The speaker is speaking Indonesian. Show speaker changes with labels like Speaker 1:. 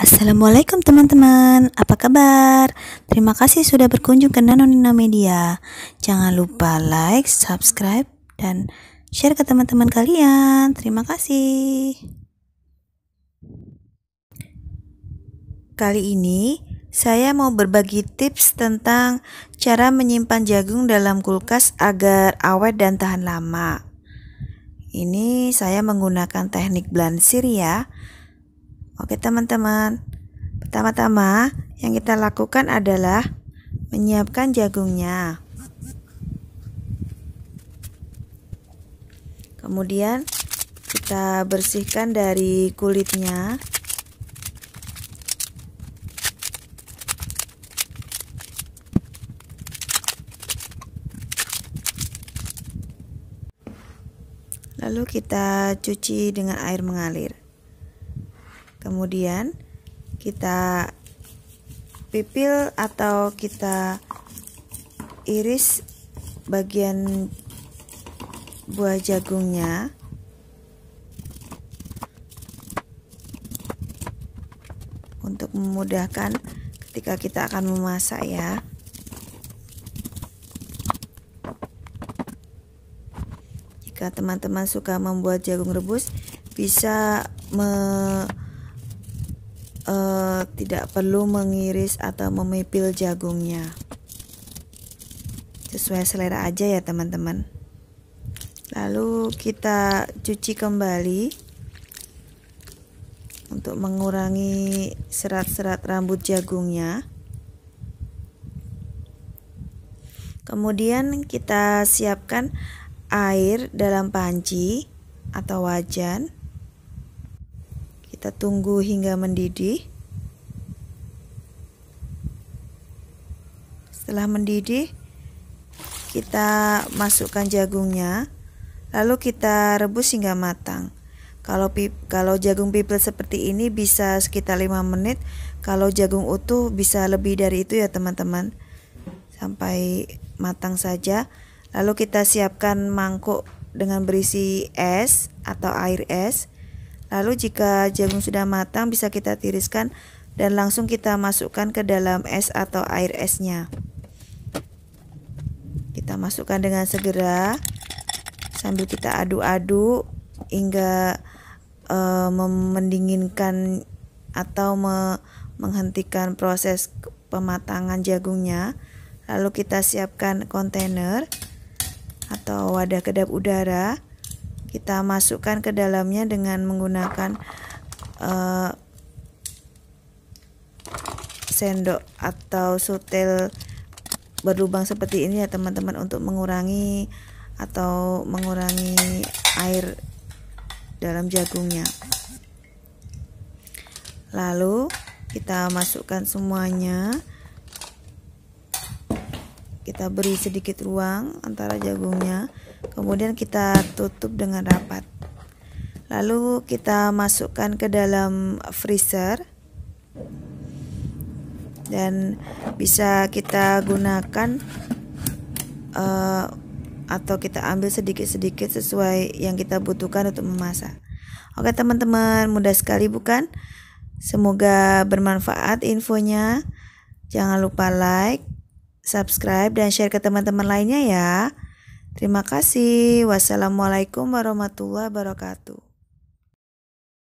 Speaker 1: Assalamualaikum teman-teman, apa kabar? Terima kasih sudah berkunjung ke Nanonina Media. Jangan lupa like, subscribe, dan share ke teman-teman kalian. Terima kasih. Kali ini saya mau berbagi tips tentang cara menyimpan jagung dalam kulkas agar awet dan tahan lama. Ini saya menggunakan teknik blansir ya Oke teman-teman, pertama-tama yang kita lakukan adalah menyiapkan jagungnya. Kemudian kita bersihkan dari kulitnya. Lalu kita cuci dengan air mengalir. Kemudian kita pipil atau kita iris bagian buah jagungnya untuk memudahkan ketika kita akan memasak ya jika teman-teman suka membuat jagung rebus bisa me tidak perlu mengiris atau memipil jagungnya. Sesuai selera aja ya teman-teman. Lalu kita cuci kembali untuk mengurangi serat-serat rambut jagungnya. Kemudian kita siapkan air dalam panci atau wajan. Kita tunggu hingga mendidih. Setelah mendidih, kita masukkan jagungnya, lalu kita rebus hingga matang. Kalau pip, kalau jagung piplet seperti ini bisa sekitar 5 menit, kalau jagung utuh bisa lebih dari itu ya teman-teman. Sampai matang saja. Lalu kita siapkan mangkuk dengan berisi es atau air es. Lalu jika jagung sudah matang bisa kita tiriskan dan langsung kita masukkan ke dalam es atau air esnya masukkan dengan segera sambil kita aduk-aduk hingga uh, mendinginkan atau me menghentikan proses pematangan jagungnya. Lalu kita siapkan kontainer atau wadah kedap udara. Kita masukkan ke dalamnya dengan menggunakan uh, sendok atau sutel berlubang seperti ini ya teman-teman untuk mengurangi atau mengurangi air dalam jagungnya lalu kita masukkan semuanya kita beri sedikit ruang antara jagungnya kemudian kita tutup dengan rapat lalu kita masukkan ke dalam freezer dan bisa kita gunakan uh, atau kita ambil sedikit-sedikit sesuai yang kita butuhkan untuk memasak. Oke teman-teman, mudah sekali bukan? Semoga bermanfaat infonya. Jangan lupa like, subscribe, dan share ke teman-teman lainnya ya. Terima kasih. Wassalamualaikum warahmatullahi wabarakatuh.